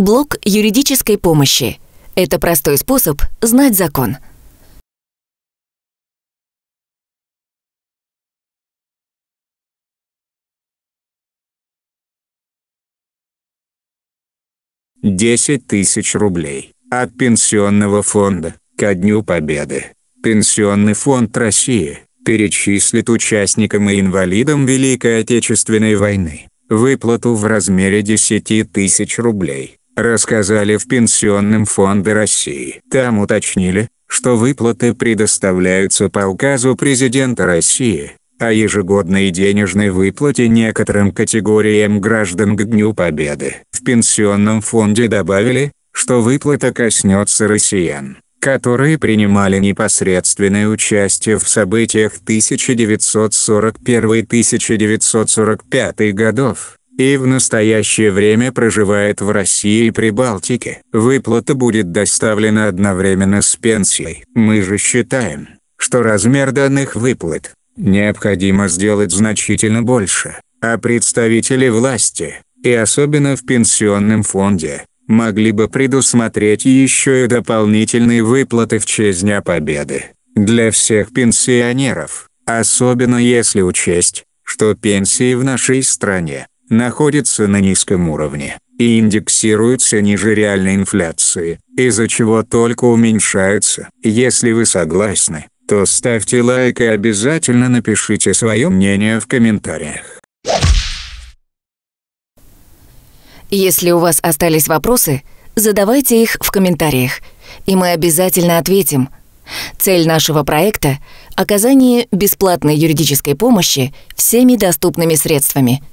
Блок юридической помощи. Это простой способ знать закон. Десять тысяч рублей от Пенсионного фонда ко Дню Победы. Пенсионный фонд России перечислит участникам и инвалидам Великой Отечественной войны выплату в размере 10 тысяч рублей рассказали в Пенсионном фонде России. Там уточнили, что выплаты предоставляются по указу президента России, а ежегодные денежные выплаты некоторым категориям граждан к Дню Победы. В Пенсионном фонде добавили, что выплата коснется россиян, которые принимали непосредственное участие в событиях 1941-1945 годов и в настоящее время проживает в России и Прибалтике. Выплата будет доставлена одновременно с пенсией. Мы же считаем, что размер данных выплат необходимо сделать значительно больше, а представители власти, и особенно в пенсионном фонде, могли бы предусмотреть еще и дополнительные выплаты в честь Дня Победы для всех пенсионеров, особенно если учесть, что пенсии в нашей стране находится на низком уровне и индексируется ниже реальной инфляции, из-за чего только уменьшается. Если вы согласны, то ставьте лайк и обязательно напишите свое мнение в комментариях. Если у вас остались вопросы, задавайте их в комментариях, и мы обязательно ответим. Цель нашего проекта – оказание бесплатной юридической помощи всеми доступными средствами –